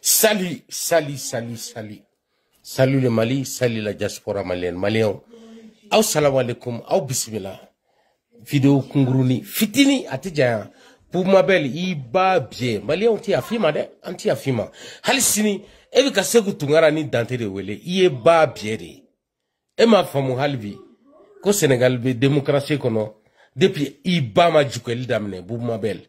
Sali, sali, sali, sali Sali le mali, sali la jaspora malen Malen Aosalawalekoum, aobisimila Fideou kongrouni Fitini atijaya Pou mabel, i ba bje Malen, an ti afima de, an ti afima Halisini, evi kasekou tou ngarani dante de wele Ie ba bjeri Ema famou halvi Ko Senegal bi, demokrasye kono Depi, i ba madjouke li damne Pou mabel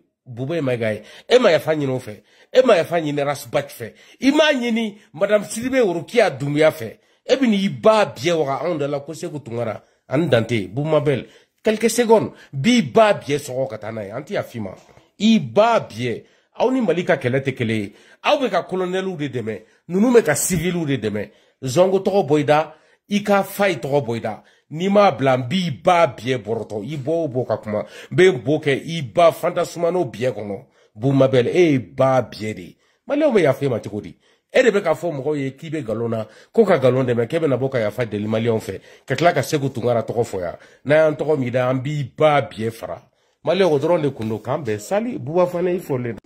buba e ma ga ye e ma yafa ɲini o fɛ e ma yafa ɲini rasbak fɛ i m'a ɲini madam sidibe worokiya dunbuya fɛ e bɛ n'i ba biɲɛ waga anw da la ko segu tunkara ani dante bumabel quelque seconde b'i ba biɲɛ sɔgɔ ka taa n'a ye an tɛ yafi ma i ba biɲɛ aw ni mali ka kɛlɛ tɛ kelen ye aw bɛ ka kolonɛliw de dɛmɛ ninnu bɛ ka siviliw de dɛmɛ zongo tɔgɔ bɔ i da i ka fa ye tɔgɔ bɔ i da n'i m'a bila n b'i ba biɲɛ bɔrɔtɔ i bɔ o bɔ ka kuma n bɛ n bo kɛ i ba fantasumano biɲɛ kɔnɔ bumabɛl e ye ba biɲɛ de ye maliyɛnw bɛ yafa e ma cogo di e de bɛ k'a fɔ mɔgɔw ye k'i bɛ nkalon na ko ka nkalon dɛmɛ k'e bɛna bɔ ka yafa deli maliyɛnw fɛ ka tila ka segu tunkara tɔgɔ fɔ yan n'a y'an tɔgɔ min da an b'i ba biɲɛ fara maliyɛnw o dɔrɔn de kun don k'an bɛn sali bubafana i fɔlen